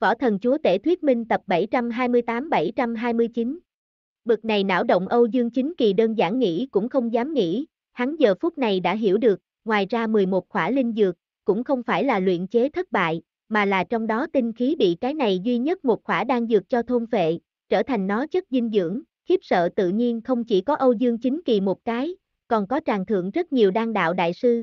Võ Thần Chúa Tể Thuyết Minh tập 728-729 Bực này não động Âu Dương Chính Kỳ đơn giản nghĩ cũng không dám nghĩ, hắn giờ phút này đã hiểu được, ngoài ra 11 khỏa linh dược, cũng không phải là luyện chế thất bại, mà là trong đó tinh khí bị cái này duy nhất một khỏa đang dược cho thôn phệ, trở thành nó chất dinh dưỡng, khiếp sợ tự nhiên không chỉ có Âu Dương Chính Kỳ một cái, còn có tràng thượng rất nhiều đan đạo đại sư.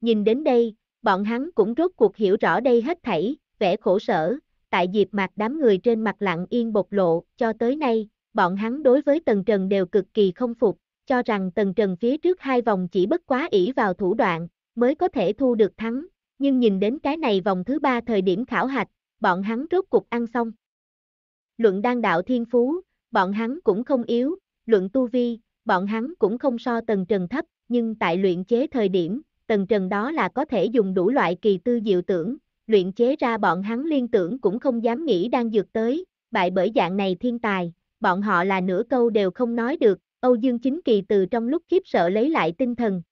Nhìn đến đây, bọn hắn cũng rốt cuộc hiểu rõ đây hết thảy, vẻ khổ sở, tại dịp mặt đám người trên mặt lặng yên bộc lộ, cho tới nay, bọn hắn đối với Tần Trần đều cực kỳ không phục, cho rằng Tần Trần phía trước hai vòng chỉ bất quá ỷ vào thủ đoạn, mới có thể thu được thắng, nhưng nhìn đến cái này vòng thứ ba thời điểm khảo hạch, bọn hắn rốt cục ăn xong. Luận đan đạo thiên phú, bọn hắn cũng không yếu, luận tu vi, bọn hắn cũng không so Tần Trần thấp, nhưng tại luyện chế thời điểm, Tần Trần đó là có thể dùng đủ loại kỳ tư diệu tưởng, luyện chế ra bọn hắn liên tưởng cũng không dám nghĩ đang dược tới, bại bởi dạng này thiên tài, bọn họ là nửa câu đều không nói được, Âu Dương Chính Kỳ từ trong lúc khiếp sợ lấy lại tinh thần.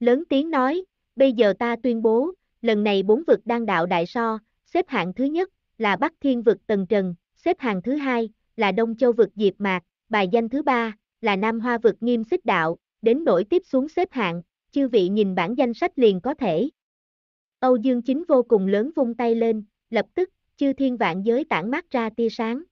Lớn tiếng nói, bây giờ ta tuyên bố, lần này bốn vực đang đạo đại so, xếp hạng thứ nhất là Bắc Thiên vực Tần Trần, xếp hạng thứ hai là Đông Châu vực Diệp Mạc, bài danh thứ ba là Nam Hoa vực Nghiêm Xích Đạo, đến nổi tiếp xuống xếp hạng, chư vị nhìn bản danh sách liền có thể. Âu Dương Chính vô cùng lớn vung tay lên, lập tức, chư thiên vạn giới tản mát ra tia sáng.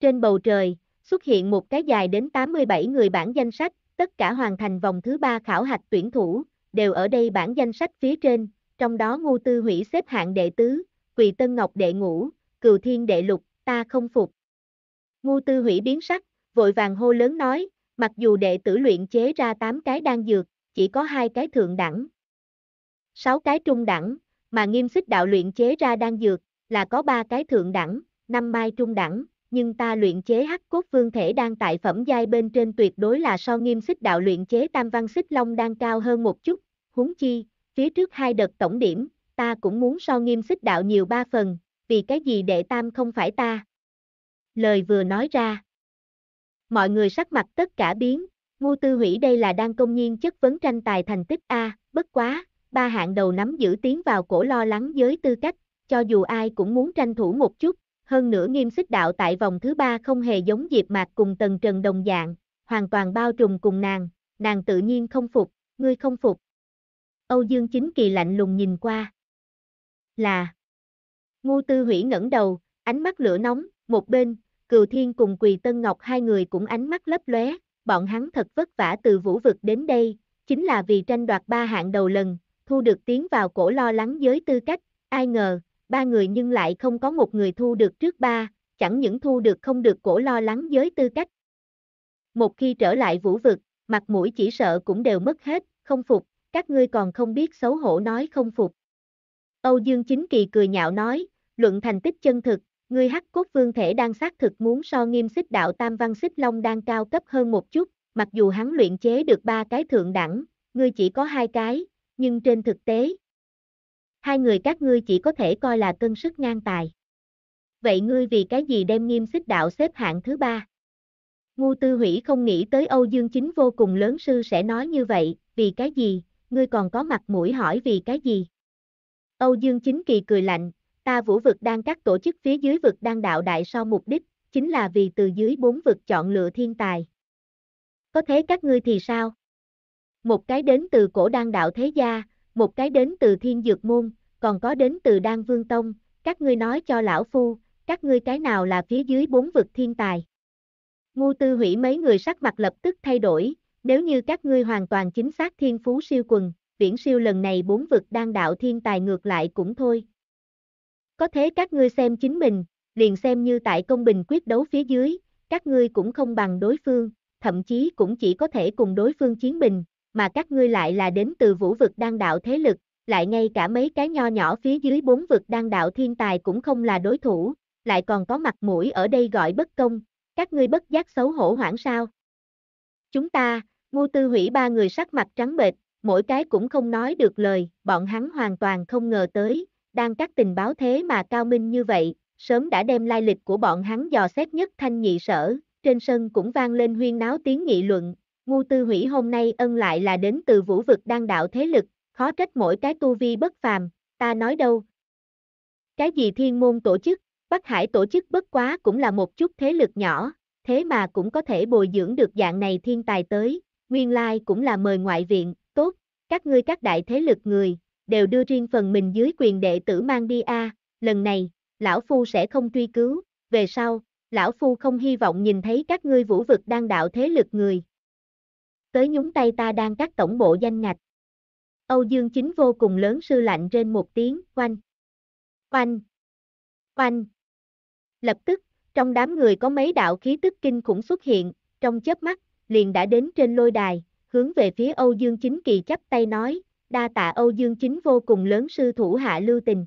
Trên bầu trời, xuất hiện một cái dài đến 87 người bản danh sách, tất cả hoàn thành vòng thứ ba khảo hạch tuyển thủ, đều ở đây bản danh sách phía trên, trong đó Ngô Tư Hủy xếp hạng đệ tứ, Quỳ Tân Ngọc đệ ngũ, Cừu Thiên đệ lục, ta không phục. Ngô Tư Hủy biến sắc, vội vàng hô lớn nói, mặc dù đệ tử luyện chế ra 8 cái đan dược, chỉ có hai cái thượng đẳng, sáu cái trung đẳng, mà nghiêm xích đạo luyện chế ra đang dược, là có ba cái thượng đẳng, năm mai trung đẳng, nhưng ta luyện chế hắc cốt vương thể đang tại phẩm giai bên trên tuyệt đối là so nghiêm xích đạo luyện chế tam văn xích long đang cao hơn một chút, huống chi, phía trước hai đợt tổng điểm, ta cũng muốn so nghiêm xích đạo nhiều ba phần, vì cái gì đệ tam không phải ta. Lời vừa nói ra, mọi người sắc mặt tất cả biến, ngu tư hủy đây là đang công nhiên chất vấn tranh tài thành tích A, bất quá, ba hạng đầu nắm giữ tiến vào cổ lo lắng giới tư cách, cho dù ai cũng muốn tranh thủ một chút, hơn nữa nghiêm xích đạo tại vòng thứ ba không hề giống Diệp Mạc cùng Tần Trần đồng dạng, hoàn toàn bao trùm cùng nàng, nàng tự nhiên không phục, ngươi không phục. Âu Dương Chính Kỳ lạnh lùng nhìn qua. Là. Ngô Tư Hủy ngẩng đầu, ánh mắt lửa nóng, một bên, Cừu Thiên cùng Quỳ Tân Ngọc hai người cũng ánh mắt lấp lóe, bọn hắn thật vất vả từ vũ vực đến đây, chính là vì tranh đoạt ba hạng đầu lần, thu được tiến vào cổ lo lắng giới tư cách, ai ngờ, ba người nhưng lại không có một người thu được trước ba, chẳng những thu được không được cổ lo lắng giới tư cách. Một khi trở lại vũ vực, mặt mũi chỉ sợ cũng đều mất hết, không phục, các ngươi còn không biết xấu hổ nói không phục. Âu Dương Chính Kỳ cười nhạo nói, luận thành tích chân thực, ngươi hắc cốt vương thể đang xác thực muốn so nghiêm xích đạo tam văn xích long đang cao cấp hơn một chút, mặc dù hắn luyện chế được ba cái thượng đẳng, ngươi chỉ có hai cái, nhưng trên thực tế, hai người các ngươi chỉ có thể coi là cân sức ngang tài. Vậy ngươi vì cái gì đem nghiêm xích đạo xếp hạng thứ ba? Ngu tư hủy không nghĩ tới Âu Dương Chính vô cùng lớn sư sẽ nói như vậy, vì cái gì, ngươi còn có mặt mũi hỏi vì cái gì? Âu Dương Chính kỳ cười lạnh, ta vũ vực đang các tổ chức phía dưới vực đang đạo đại so mục đích, chính là vì từ dưới bốn vực chọn lựa thiên tài. Có thế các ngươi thì sao? một cái đến từ cổ đan đạo thế gia, một cái đến từ thiên dược môn, còn có đến từ đan vương tông, các ngươi nói cho lão phu, các ngươi cái nào là phía dưới bốn vực thiên tài. Ngu tư hủy mấy người sắc mặt lập tức thay đổi, nếu như các ngươi hoàn toàn chính xác thiên phú siêu quần, viễn siêu lần này bốn vực đang đạo thiên tài ngược lại cũng thôi. Có thế các ngươi xem chính mình, liền xem như tại công bình quyết đấu phía dưới, các ngươi cũng không bằng đối phương, thậm chí cũng chỉ có thể cùng đối phương chiến bình, mà các ngươi lại là đến từ vũ vực đang đạo thế lực, lại ngay cả mấy cái nho nhỏ phía dưới bốn vực đang đạo thiên tài cũng không là đối thủ, lại còn có mặt mũi ở đây gọi bất công, các ngươi bất giác xấu hổ hoảng sao. Chúng ta, ngu tư hủy ba người sắc mặt trắng bệch, mỗi cái cũng không nói được lời, bọn hắn hoàn toàn không ngờ tới, đang các tình báo thế mà cao minh như vậy, sớm đã đem lai lịch của bọn hắn dò xét nhất thanh nhị sở, trên sân cũng vang lên huyên náo tiếng nghị luận, Ngu tư hủy hôm nay ân lại là đến từ vũ vực đang đạo thế lực, khó trách mỗi cái tu vi bất phàm, ta nói đâu. Cái gì thiên môn tổ chức, Bắc Hải tổ chức bất quá cũng là một chút thế lực nhỏ, thế mà cũng có thể bồi dưỡng được dạng này thiên tài tới, nguyên lai cũng là mời ngoại viện, tốt, các ngươi các đại thế lực người, đều đưa riêng phần mình dưới quyền đệ tử mang đi a. lần này, lão phu sẽ không truy cứu, về sau, lão phu không hy vọng nhìn thấy các ngươi vũ vực đang đạo thế lực người, tới nhúng tay ta đang cắt tổng bộ danh ngạch. Âu Dương Chính vô cùng lớn sư lạnh trên một tiếng, quanh quanh quanh Lập tức, trong đám người có mấy đạo khí tức kinh khủng xuất hiện, trong chớp mắt, liền đã đến trên lôi đài, hướng về phía Âu Dương Chính kỳ chắp tay nói, đa tạ Âu Dương Chính vô cùng lớn sư thủ hạ lưu tình.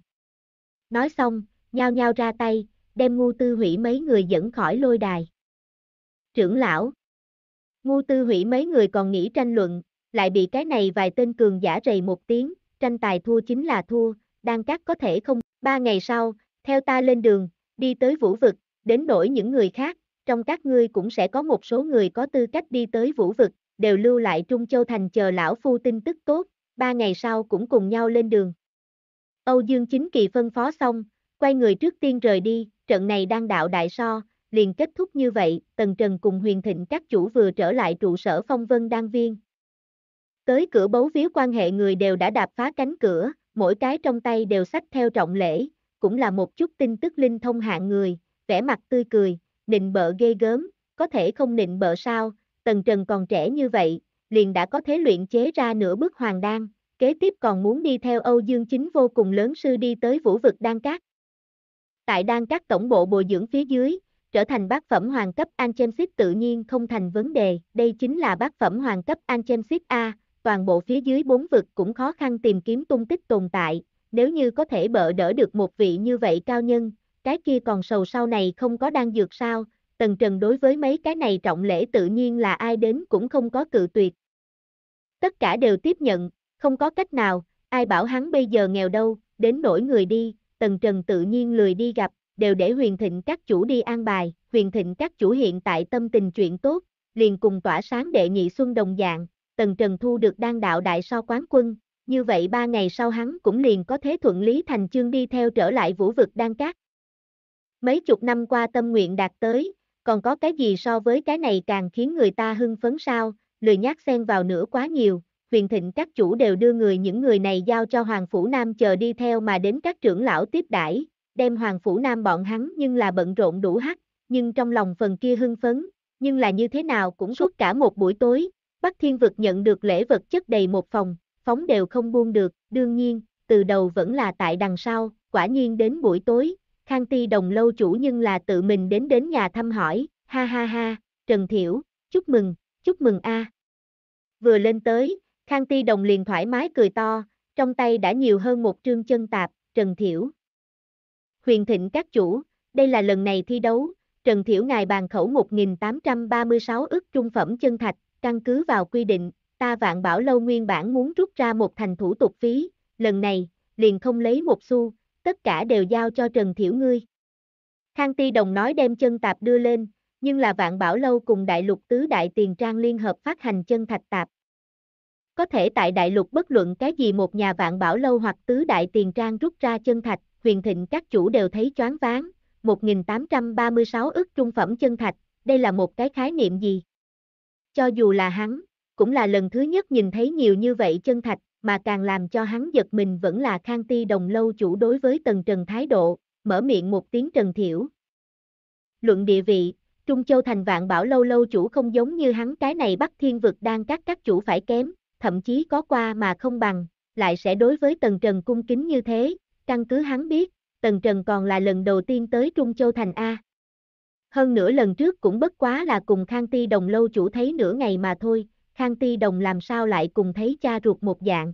Nói xong, nhao nhao ra tay, đem ngu tư hủy mấy người dẫn khỏi lôi đài. Trưởng lão Ngu tư hủy mấy người còn nghĩ tranh luận, lại bị cái này vài tên cường giả rầy một tiếng, tranh tài thua chính là thua, đang các có thể không. Ba ngày sau, theo ta lên đường, đi tới vũ vực, đến nổi những người khác, trong các ngươi cũng sẽ có một số người có tư cách đi tới vũ vực, đều lưu lại Trung Châu Thành chờ lão phu tin tức tốt, ba ngày sau cũng cùng nhau lên đường. Âu Dương Chính Kỳ phân phó xong, quay người trước tiên rời đi, trận này đang đạo đại so, liền kết thúc như vậy, Tần Trần cùng huyền thịnh các chủ vừa trở lại trụ sở phong vân đan viên. Tới cửa bấu víu quan hệ người đều đã đạp phá cánh cửa, mỗi cái trong tay đều sách theo trọng lễ, cũng là một chút tin tức linh thông hạng người, vẻ mặt tươi cười, nịnh bợ ghê gớm, có thể không nịnh bợ sao, Tần Trần còn trẻ như vậy, liền đã có thế luyện chế ra nửa bước hoàng đan, kế tiếp còn muốn đi theo Âu Dương Chính vô cùng lớn sư đi tới vũ vực đan cát. Tại đan cát tổng bộ bồi dưỡng phía dưới, trở thành bác phẩm hoàng cấp Anchemsit tự nhiên không thành vấn đề, đây chính là bác phẩm hoàng cấp Anchemsit A, toàn bộ phía dưới bốn vực cũng khó khăn tìm kiếm tung tích tồn tại, nếu như có thể bợ đỡ được một vị như vậy cao nhân, cái kia còn sầu sau này không có đang dược sao, tần trần đối với mấy cái này trọng lễ tự nhiên là ai đến cũng không có cự tuyệt. Tất cả đều tiếp nhận, không có cách nào, ai bảo hắn bây giờ nghèo đâu, đến nổi người đi, tần trần tự nhiên lười đi gặp, đều để huyền thịnh các chủ đi an bài, huyền thịnh các chủ hiện tại tâm tình chuyện tốt, liền cùng tỏa sáng đệ nhị xuân đồng dạng, tần trần thu được đan đạo đại so quán quân, như vậy ba ngày sau hắn cũng liền có thế thuận lý thành chương đi theo trở lại vũ vực đan cát. Mấy chục năm qua tâm nguyện đạt tới, còn có cái gì so với cái này càng khiến người ta hưng phấn sao, lười nhác xen vào nữa quá nhiều, huyền thịnh các chủ đều đưa người những người này giao cho Hoàng Phủ Nam chờ đi theo mà đến các trưởng lão tiếp đãi đem Hoàng Phủ Nam bọn hắn nhưng là bận rộn đủ hắc, nhưng trong lòng phần kia hưng phấn, nhưng là như thế nào cũng suốt cả một buổi tối, Bắc Thiên Vực nhận được lễ vật chất đầy một phòng, phóng đều không buông được, đương nhiên, từ đầu vẫn là tại đằng sau, quả nhiên đến buổi tối, Khang Ti đồng lâu chủ nhưng là tự mình đến đến nhà thăm hỏi, ha ha ha, Trần Thiểu, chúc mừng, chúc mừng a. Vừa lên tới, Khang Ti đồng liền thoải mái cười to, trong tay đã nhiều hơn một trương chân tạp, Trần Thiểu, Huyền Thịnh các chủ, đây là lần này thi đấu, Trần Thiểu Ngài bàn khẩu 1836 ức trung phẩm chân thạch, căn cứ vào quy định, ta vạn bảo lâu nguyên bản muốn rút ra một thành thủ tục phí, lần này, liền không lấy một xu, tất cả đều giao cho Trần Thiểu ngươi. Khang Ti Đồng nói đem chân tạp đưa lên, nhưng là vạn bảo lâu cùng đại lục tứ đại tiền trang liên hợp phát hành chân thạch tạp. Có thể tại đại lục bất luận cái gì một nhà vạn bảo lâu hoặc tứ đại tiền trang rút ra chân thạch, huyền thịnh các chủ đều thấy choáng váng, 1836 ức trung phẩm chân thạch, đây là một cái khái niệm gì? Cho dù là hắn, cũng là lần thứ nhất nhìn thấy nhiều như vậy chân thạch, mà càng làm cho hắn giật mình vẫn là Khang Ti đồng lâu chủ đối với Tần Trần thái độ, mở miệng một tiếng Trần Thiểu. Luận địa vị, Trung Châu thành vạn bảo lâu lâu chủ không giống như hắn cái này Bắc Thiên vực đang các các chủ phải kém, thậm chí có qua mà không bằng, lại sẽ đối với Tần Trần cung kính như thế, căn cứ hắn biết, Tần Trần còn là lần đầu tiên tới Trung Châu Thành A. Hơn nửa lần trước cũng bất quá là cùng Khang Ti Đồng lâu chủ thấy nửa ngày mà thôi, Khang Ti Đồng làm sao lại cùng thấy cha ruột một dạng.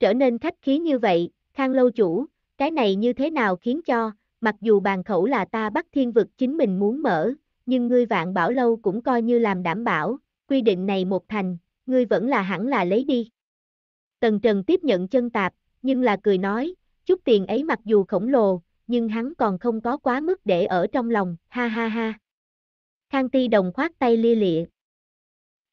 Trở nên khách khí như vậy, Khang lâu chủ, cái này như thế nào khiến cho, mặc dù bàn khẩu là ta bắt thiên vực chính mình muốn mở, nhưng ngươi vạn bảo lâu cũng coi như làm đảm bảo, quy định này một thành, ngươi vẫn là hẳn là lấy đi. Tần Trần tiếp nhận chân tạp, nhưng là cười nói, Chút tiền ấy mặc dù khổng lồ, nhưng hắn còn không có quá mức để ở trong lòng, ha ha ha. Khang Ti Đồng khoát tay lia lịa.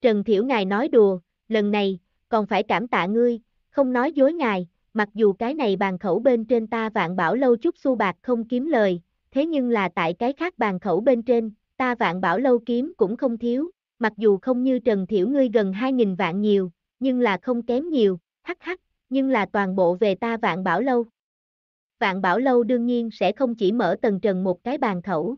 Trần Thiểu Ngài nói đùa, lần này, còn phải cảm tạ ngươi, không nói dối ngài, mặc dù cái này bàn khẩu bên trên ta vạn bảo lâu chút xu bạc không kiếm lời, thế nhưng là tại cái khác bàn khẩu bên trên, ta vạn bảo lâu kiếm cũng không thiếu, mặc dù không như Trần Thiểu ngươi gần 2.000 vạn nhiều, nhưng là không kém nhiều, hắc hắc, nhưng là toàn bộ về ta vạn bảo lâu. Vạn Bảo Lâu đương nhiên sẽ không chỉ mở tầng trần một cái bàn khẩu.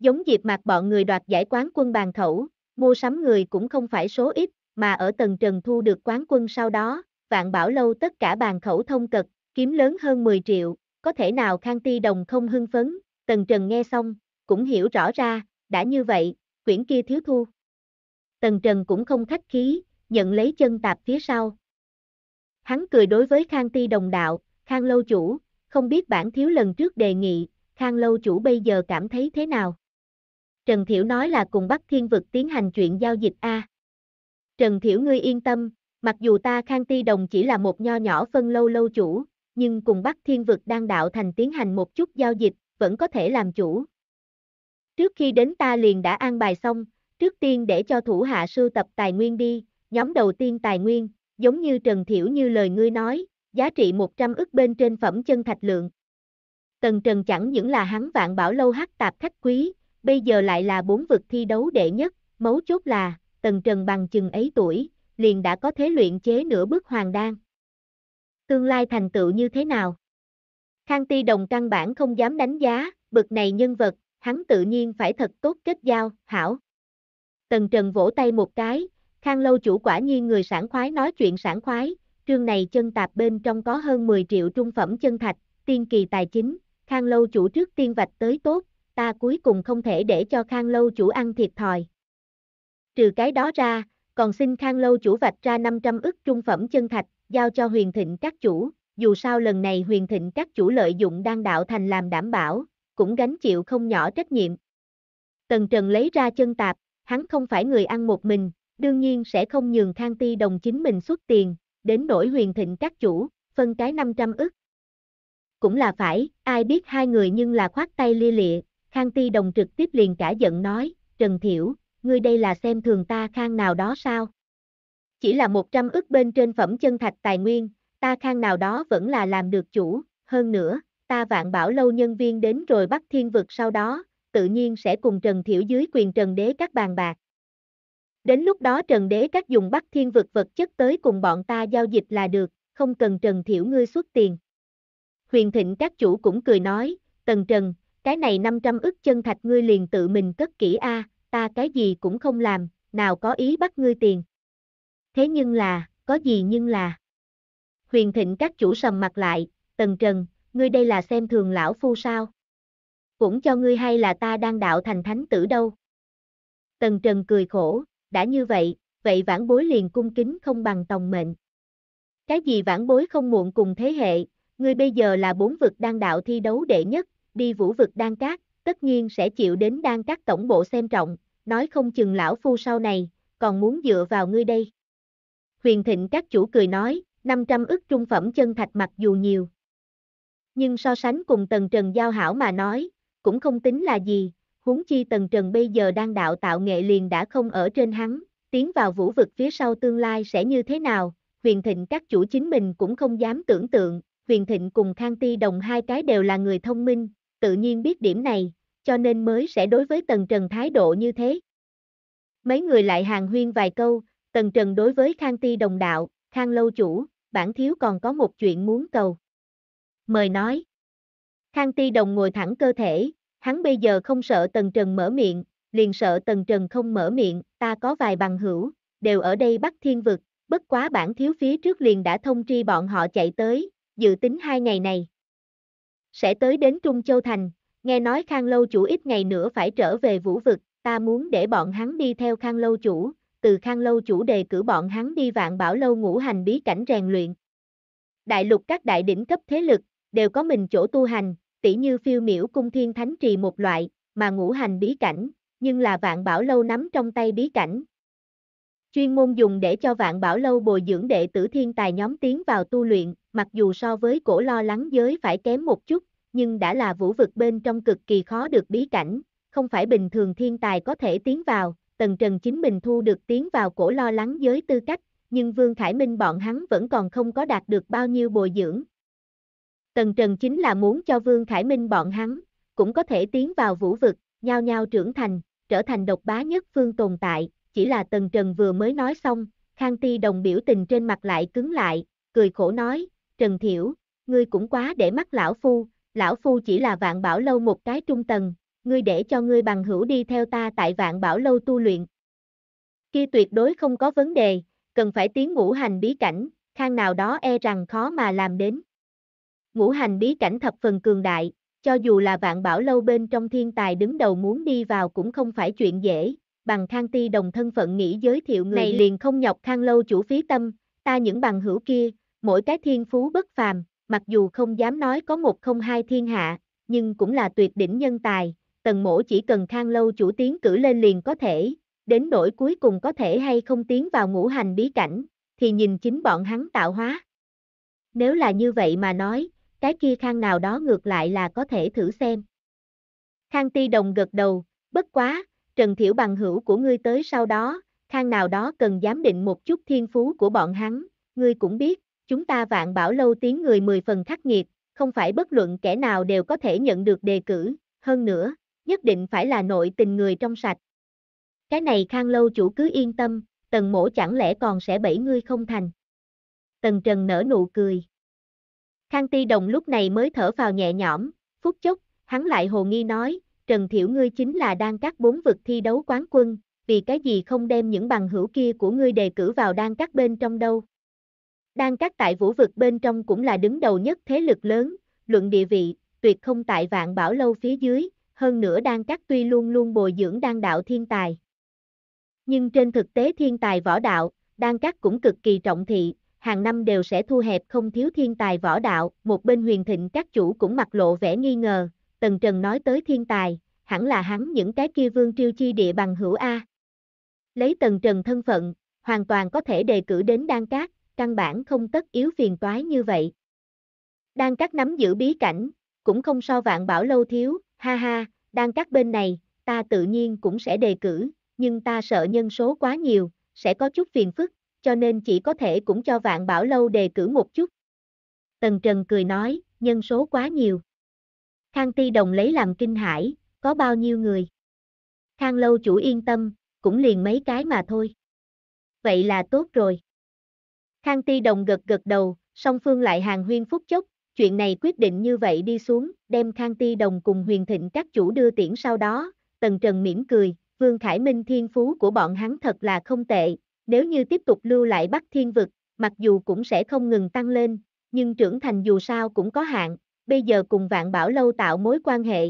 Giống dịp mặt bọn người đoạt giải quán quân bàn khẩu, mua sắm người cũng không phải số ít, mà ở tầng trần thu được quán quân sau đó, Vạn Bảo Lâu tất cả bàn khẩu thông cực, kiếm lớn hơn 10 triệu, có thể nào Khang Ti Đồng không hưng phấn, tầng trần nghe xong, cũng hiểu rõ ra, đã như vậy, quyển kia thiếu thu. Tần Trần cũng không khách khí, nhận lấy chân tạp phía sau. Hắn cười đối với Khang Ti đồng đạo, Khang lâu chủ, không biết bản thiếu lần trước đề nghị, Khang Lâu chủ bây giờ cảm thấy thế nào? Trần Thiểu nói là cùng Bắc Thiên Vực tiến hành chuyện giao dịch A. Trần Thiểu ngươi yên tâm, mặc dù ta Khang Ti Đồng chỉ là một nho nhỏ phân lâu lâu chủ, nhưng cùng Bắc Thiên Vực đang đạo thành tiến hành một chút giao dịch, vẫn có thể làm chủ. Trước khi đến ta liền đã an bài xong, trước tiên để cho thủ hạ sưu tập tài nguyên đi, nhóm đầu tiên tài nguyên, giống như Trần Thiểu như lời ngươi nói, giá trị 100 ức bên trên phẩm chân thạch lượng. Tần Trần chẳng những là hắn vạn bảo lâu hắc tạp khách quý, bây giờ lại là bốn vực thi đấu đệ nhất, mấu chốt là, Tần Trần bằng chừng ấy tuổi, liền đã có thế luyện chế nửa bước hoàng đan. Tương lai thành tựu như thế nào? Khang Ti Đồng căn bản không dám đánh giá, bực này nhân vật, hắn tự nhiên phải thật tốt kết giao, hảo. Tần Trần vỗ tay một cái, Khang Lâu chủ quả nhiên người sảng khoái nói chuyện sảng khoái, trương này chân tạp bên trong có hơn 10 triệu trung phẩm chân thạch, tiên kỳ tài chính, khang lâu chủ trước tiên vạch tới tốt, ta cuối cùng không thể để cho khang lâu chủ ăn thiệt thòi. Trừ cái đó ra, còn xin khang lâu chủ vạch ra 500 ức trung phẩm chân thạch, giao cho huyền thịnh các chủ, dù sao lần này huyền thịnh các chủ lợi dụng đang đạo thành làm đảm bảo, cũng gánh chịu không nhỏ trách nhiệm. Tần Trần lấy ra chân tạp, hắn không phải người ăn một mình, đương nhiên sẽ không nhường Khang Ti đồng chính mình xuất tiền, đến nỗi huyền thịnh các chủ, phân cái 500 ức. Cũng là phải, ai biết hai người nhưng là khoát tay lia lịa, Khang Ti Đồng trực tiếp liền cả giận nói, Trần Thiểu, ngươi đây là xem thường ta Khang nào đó sao? Chỉ là 100 ức bên trên phẩm chân thạch tài nguyên, ta Khang nào đó vẫn là làm được chủ, hơn nữa, ta vạn bảo lâu nhân viên đến rồi bắt thiên vực sau đó, tự nhiên sẽ cùng Trần Thiểu dưới quyền Trần Đế các bàn bạc. Đến lúc đó Trần Đế các dùng Bắc Thiên vực vật chất tới cùng bọn ta giao dịch là được, không cần Trần Thiểu ngươi xuất tiền. Huyền Thịnh các chủ cũng cười nói, Tần Trần, cái này 500 ức chân thạch ngươi liền tự mình cất kỹ a, ta cái gì cũng không làm, nào có ý bắt ngươi tiền. Thế nhưng là, có gì nhưng là. Huyền Thịnh các chủ sầm mặt lại, Tần Trần, ngươi đây là xem thường lão phu sao? Cũng cho ngươi hay là ta đang đạo thành thánh tử đâu? Tần Trần cười khổ, đã như vậy, vậy vãn bối liền cung kính không bằng tòng mệnh. Cái gì vãn bối không muộn cùng thế hệ, ngươi bây giờ là bốn vực đang đạo thi đấu đệ nhất, đi vũ vực đang cát, tất nhiên sẽ chịu đến đang cát tổng bộ xem trọng, nói không chừng lão phu sau này, còn muốn dựa vào ngươi đây. Huyền thịnh các chủ cười nói, 500 ức trung phẩm chân thạch mặc dù nhiều. Nhưng so sánh cùng tần trần giao hảo mà nói, cũng không tính là gì, huống chi tần trần bây giờ đang đạo tạo nghệ liền đã không ở trên hắn, tiến vào vũ vực phía sau tương lai sẽ như thế nào, huyền thịnh các chủ chính mình cũng không dám tưởng tượng, huyền thịnh cùng Khang Ti đồng hai cái đều là người thông minh, tự nhiên biết điểm này, cho nên mới sẽ đối với tần trần thái độ như thế. Mấy người lại hàng huyên vài câu, tần trần đối với Khang Ti đồng đạo, Khang lâu chủ, bản thiếu còn có một chuyện muốn cầu. Mời nói. Khang Ti đồng ngồi thẳng cơ thể, Hắn bây giờ không sợ Tần Trần mở miệng, liền sợ Tần Trần không mở miệng, ta có vài bằng hữu, đều ở đây bắt Thiên Vực, bất quá bản thiếu phía trước liền đã thông tri bọn họ chạy tới, dự tính hai ngày này. Sẽ tới đến Trung Châu Thành, nghe nói Khang Lâu Chủ ít ngày nữa phải trở về Vũ Vực, ta muốn để bọn hắn đi theo Khang Lâu Chủ, từ Khang Lâu Chủ đề cử bọn hắn đi vạn bảo lâu ngũ hành bí cảnh rèn luyện. Đại lục các đại đỉnh cấp thế lực, đều có mình chỗ tu hành, tỉ như phiêu miểu cung thiên thánh trì một loại, mà ngũ hành bí cảnh, nhưng là vạn bảo lâu nắm trong tay bí cảnh. Chuyên môn dùng để cho vạn bảo lâu bồi dưỡng đệ tử thiên tài nhóm tiến vào tu luyện, mặc dù so với cổ lo lắng giới phải kém một chút, nhưng đã là vũ vực bên trong cực kỳ khó được bí cảnh, không phải bình thường thiên tài có thể tiến vào, tần trần chính mình thu được tiến vào cổ lo lắng giới tư cách, nhưng Vương Khải Minh bọn hắn vẫn còn không có đạt được bao nhiêu bồi dưỡng, Tần Trần chính là muốn cho Vương Khải Minh bọn hắn, cũng có thể tiến vào vũ vực, nhao nhau trưởng thành, trở thành độc bá nhất phương tồn tại, chỉ là Tần Trần vừa mới nói xong, Khang Ti đồng biểu tình trên mặt lại cứng lại, cười khổ nói, Trần Thiểu, ngươi cũng quá để mắt lão phu, lão phu chỉ là vạn bảo lâu một cái trung tầng, ngươi để cho ngươi bằng hữu đi theo ta tại vạn bảo lâu tu luyện. Kia tuyệt đối không có vấn đề, cần phải tiến ngũ hành bí cảnh, khang nào đó e rằng khó mà làm đến ngũ hành bí cảnh thập phần cường đại, cho dù là vạn bảo lâu bên trong thiên tài đứng đầu muốn đi vào cũng không phải chuyện dễ, bằng khang ti đồng thân phận nghĩ giới thiệu người này liền không nhọc khang lâu chủ phí tâm, ta những bằng hữu kia, mỗi cái thiên phú bất phàm, mặc dù không dám nói có một không hai thiên hạ, nhưng cũng là tuyệt đỉnh nhân tài, tần mổ chỉ cần khang lâu chủ tiến cử lên liền có thể, đến nỗi cuối cùng có thể hay không tiến vào ngũ hành bí cảnh, thì nhìn chính bọn hắn tạo hóa. Nếu là như vậy mà nói, cái kia khang nào đó ngược lại là có thể thử xem. Khang ti đồng gật đầu, bất quá, trần thiểu bằng hữu của ngươi tới sau đó, khang nào đó cần giám định một chút thiên phú của bọn hắn, ngươi cũng biết, chúng ta vạn bảo lâu tiếng người mười phần khắc nghiệt, không phải bất luận kẻ nào đều có thể nhận được đề cử, hơn nữa, nhất định phải là nội tình người trong sạch. Cái này khang lâu chủ cứ yên tâm, tần mổ chẳng lẽ còn sẽ bẫy ngươi không thành. Tần Trần nở nụ cười, Khang Ti Đồng lúc này mới thở vào nhẹ nhõm, phút chốc, hắn lại hồ nghi nói, Trần Thiểu ngươi chính là đang cắt bốn vực thi đấu quán quân, vì cái gì không đem những bằng hữu kia của ngươi đề cử vào đang cắt bên trong đâu. Đang cắt tại vũ vực bên trong cũng là đứng đầu nhất thế lực lớn, luận địa vị, tuyệt không tại vạn bảo lâu phía dưới, hơn nữa đang cắt tuy luôn luôn bồi dưỡng đang đạo thiên tài. Nhưng trên thực tế thiên tài võ đạo, đang cắt cũng cực kỳ trọng thị, hàng năm đều sẽ thu hẹp không thiếu thiên tài võ đạo, một bên huyền thịnh các chủ cũng mặt lộ vẻ nghi ngờ, Tần Trần nói tới thiên tài, hẳn là hắn những cái kia vương triêu chi địa bằng hữu A. Lấy Tần Trần thân phận, hoàn toàn có thể đề cử đến đan cát, căn bản không tất yếu phiền toái như vậy. Đan cát nắm giữ bí cảnh, cũng không so vạn bảo lâu thiếu, ha ha, đan cát bên này, ta tự nhiên cũng sẽ đề cử, nhưng ta sợ nhân số quá nhiều, sẽ có chút phiền phức, cho nên chỉ có thể cũng cho vạn bảo lâu đề cử một chút. Tần Trần cười nói, nhân số quá nhiều. Khang Ti Đồng lấy làm kinh hãi, có bao nhiêu người? Khang Lâu chủ yên tâm, cũng liền mấy cái mà thôi. Vậy là tốt rồi. Khang Ti Đồng gật gật đầu, song phương lại hàng huyên Phúc chốc, chuyện này quyết định như vậy đi xuống, đem Khang Ti Đồng cùng huyền thịnh các chủ đưa tiễn sau đó, Tần Trần mỉm cười, Vương Khải Minh thiên phú của bọn hắn thật là không tệ, nếu như tiếp tục lưu lại Bắc Thiên Vực, mặc dù cũng sẽ không ngừng tăng lên, nhưng trưởng thành dù sao cũng có hạn, bây giờ cùng Vạn Bảo Lâu tạo mối quan hệ.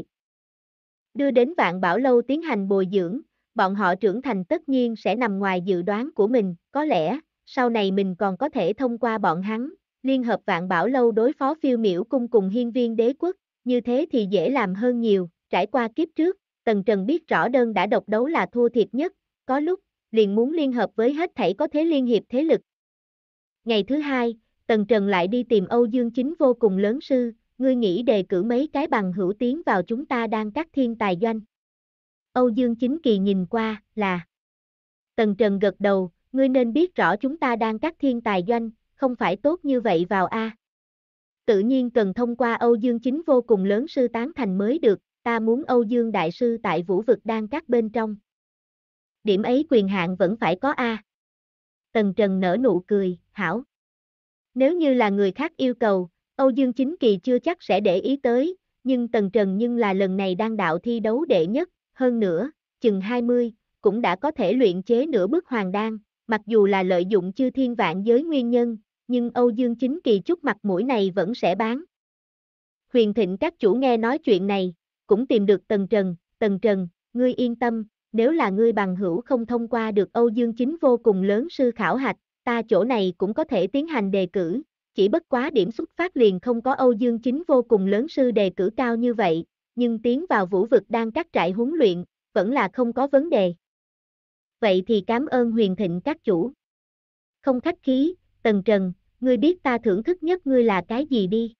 Đưa đến Vạn Bảo Lâu tiến hành bồi dưỡng, bọn họ trưởng thành tất nhiên sẽ nằm ngoài dự đoán của mình, có lẽ, sau này mình còn có thể thông qua bọn hắn, liên hợp Vạn Bảo Lâu đối phó phiêu miễu cung cùng hiên viên đế quốc, như thế thì dễ làm hơn nhiều, trải qua kiếp trước, Tần Trần biết rõ đơn đã độc đấu là thua thiệt nhất, có lúc liền muốn liên hợp với hết thảy có thế liên hiệp thế lực. Ngày thứ hai, Tần Trần lại đi tìm Âu Dương Chính vô cùng lớn sư, ngươi nghĩ đề cử mấy cái bằng hữu tiến vào chúng ta đang cắt thiên tài doanh. Âu Dương Chính Kỳ nhìn qua, là Tần Trần gật đầu, ngươi nên biết rõ chúng ta đang cắt thiên tài doanh, không phải tốt như vậy vào A. Tự nhiên cần thông qua Âu Dương Chính vô cùng lớn sư tán thành mới được, ta muốn Âu Dương Đại Sư tại vũ vực đang cắt bên trong điểm ấy quyền hạn vẫn phải có a. Tần Trần nở nụ cười, hảo. Nếu như là người khác yêu cầu, Âu Dương Chính Kỳ chưa chắc sẽ để ý tới, nhưng Tần Trần nhưng là lần này đang đạo thi đấu đệ nhất, hơn nữa, chừng 20, cũng đã có thể luyện chế nửa bước hoàng đan, mặc dù là lợi dụng chư thiên vạn giới nguyên nhân, nhưng Âu Dương Chính Kỳ chút mặt mũi này vẫn sẽ bán. Huyền Thịnh các chủ nghe nói chuyện này, cũng tìm được Tần Trần, Tần Trần, ngươi yên tâm, nếu là ngươi bằng hữu không thông qua được Âu Dương Chính vô cùng lớn sư khảo hạch, ta chỗ này cũng có thể tiến hành đề cử, chỉ bất quá điểm xuất phát liền không có Âu Dương Chính vô cùng lớn sư đề cử cao như vậy, nhưng tiến vào vũ vực đang các trại huấn luyện, vẫn là không có vấn đề. Vậy thì cảm ơn huyền thịnh các chủ. Không khách khí, Tần Trần, ngươi biết ta thưởng thức nhất ngươi là cái gì đi.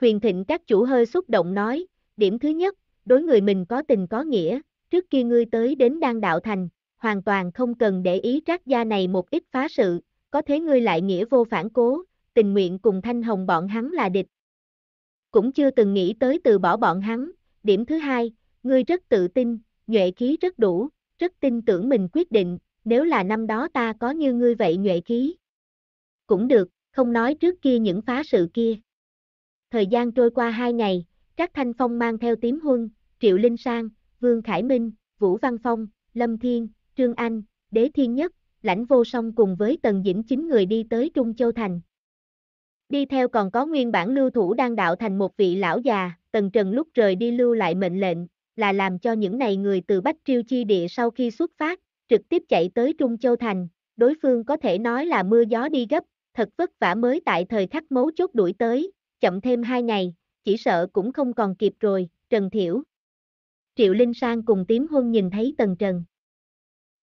Huyền thịnh các chủ hơi xúc động nói, điểm thứ nhất, đối người mình có tình có nghĩa, trước kia ngươi tới đến đan đạo thành, hoàn toàn không cần để ý rác gia này một ít phá sự, có thế ngươi lại nghĩa vô phản cố, tình nguyện cùng thanh hồng bọn hắn là địch. Cũng chưa từng nghĩ tới từ bỏ bọn hắn, điểm thứ hai, ngươi rất tự tin, nhuệ khí rất đủ, rất tin tưởng mình quyết định, nếu là năm đó ta có như ngươi vậy nhuệ khí. Cũng được, không nói trước kia những phá sự kia. Thời gian trôi qua hai ngày, các thanh phong mang theo tím huân, triệu linh sang, Vương Khải Minh, Vũ Văn Phong, Lâm Thiên, Trương Anh, Đế Thiên Nhất, Lãnh Vô Song cùng với Tần Dĩnh chín người đi tới Trung Châu Thành. Đi theo còn có nguyên bản lưu thủ đang đạo thành một vị lão già, Tần Trần lúc trời đi lưu lại mệnh lệnh, là làm cho những này người từ Bách Triêu Chi Địa sau khi xuất phát, trực tiếp chạy tới Trung Châu Thành, đối phương có thể nói là mưa gió đi gấp, thật vất vả mới tại thời khắc mấu chốt đuổi tới, chậm thêm hai ngày, chỉ sợ cũng không còn kịp rồi, Trần Thiểu, Triệu Linh Sang cùng tím huân nhìn thấy Tần Trần.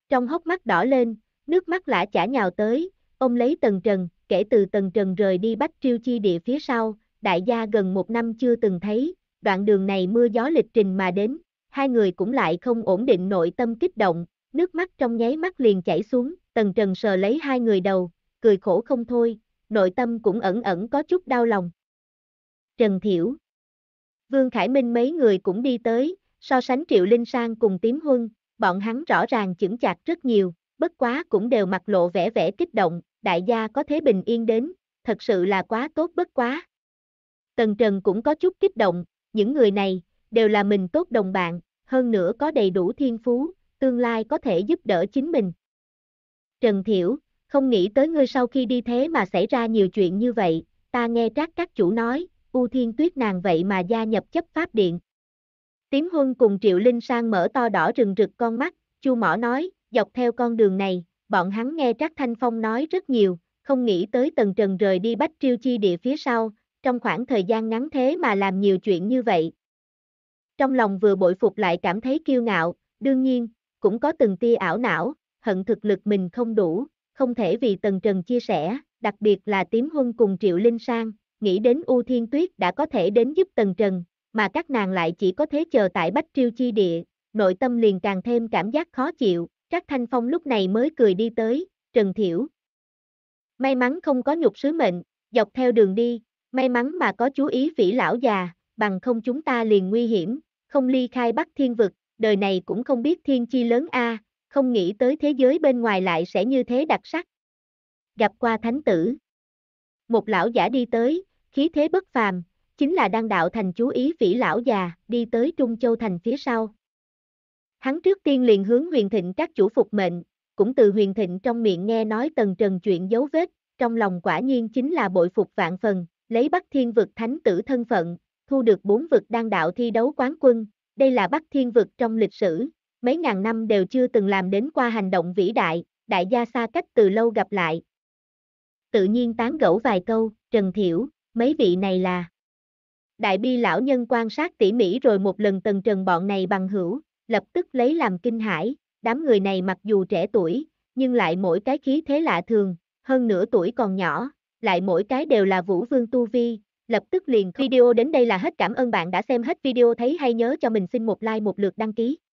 Trong hốc mắt đỏ lên, nước mắt lã chả nhào tới, ông lấy Tần Trần, kể từ Tần Trần rời đi Bách Triêu Chi địa phía sau, đại gia gần một năm chưa từng thấy, đoạn đường này mưa gió lịch trình mà đến, hai người cũng lại không ổn định nội tâm kích động, nước mắt trong nháy mắt liền chảy xuống, Tần Trần sờ lấy hai người đầu, cười khổ không thôi, nội tâm cũng ẩn ẩn có chút đau lòng. Trần Thiểu Vương Khải Minh mấy người cũng đi tới, So sánh Triệu Linh Sang cùng Tiếm Huân, bọn hắn rõ ràng chững chạc rất nhiều, bất quá cũng đều mặt lộ vẻ vẻ kích động, đại gia có thế bình yên đến, thật sự là quá tốt bất quá. Tần Trần cũng có chút kích động, những người này, đều là mình tốt đồng bạn, hơn nữa có đầy đủ thiên phú, tương lai có thể giúp đỡ chính mình. Trần Thiểu, không nghĩ tới ngươi sau khi đi thế mà xảy ra nhiều chuyện như vậy, ta nghe trác các chủ nói, U Thiên Tuyết nàng vậy mà gia nhập chấp pháp điện, Tím Huân cùng Triệu Linh Sang mở to đỏ rừng rực con mắt, Chu Mỏ nói, dọc theo con đường này, bọn hắn nghe Trác Thanh Phong nói rất nhiều, không nghĩ tới Tần Trần rời đi Bách Triêu Chi địa phía sau, trong khoảng thời gian ngắn thế mà làm nhiều chuyện như vậy. Trong lòng vừa bội phục lại cảm thấy kiêu ngạo, đương nhiên, cũng có từng tia ảo não, hận thực lực mình không đủ, không thể vì Tần Trần chia sẻ, đặc biệt là Tím Huân cùng Triệu Linh Sang, nghĩ đến U Thiên Tuyết đã có thể đến giúp Tần Trần, mà các nàng lại chỉ có thế chờ tại Bách Triêu chi địa, nội tâm liền càng thêm cảm giác khó chịu, Trác Thanh Phong lúc này mới cười đi tới, Trần Thiểu. May mắn không có nhục sứ mệnh, dọc theo đường đi, may mắn mà có chú ý vĩ lão già, bằng không chúng ta liền nguy hiểm, không ly khai Bắc Thiên Vực, đời này cũng không biết thiên chi lớn a, không nghĩ tới thế giới bên ngoài lại sẽ như thế đặc sắc. Gặp qua thánh tử. Một lão giả đi tới, khí thế bất phàm, chính là đang đạo thành chú ý vĩ lão già, đi tới Trung Châu thành phía sau. Hắn trước tiên liền hướng huyền thịnh các chủ phục mệnh, cũng từ huyền thịnh trong miệng nghe nói tần trần chuyện dấu vết, trong lòng quả nhiên chính là bội phục vạn phần, lấy Bắc Thiên vực thánh tử thân phận, thu được bốn vực đang đạo thi đấu quán quân, đây là Bắc Thiên vực trong lịch sử, mấy ngàn năm đều chưa từng làm đến qua hành động vĩ đại, đại gia xa cách từ lâu gặp lại. Tự nhiên tán gẫu vài câu, Trần Thiểu, mấy vị này là Đại bi lão nhân quan sát tỉ mỉ rồi một lần tần trần bọn này bằng hữu, lập tức lấy làm kinh hãi, đám người này mặc dù trẻ tuổi, nhưng lại mỗi cái khí thế lạ thường, hơn nửa tuổi còn nhỏ, lại mỗi cái đều là vũ vương tu vi, lập tức liền video đến đây là hết cảm ơn bạn đã xem hết video thấy hay nhớ cho mình xin một like một lượt đăng ký.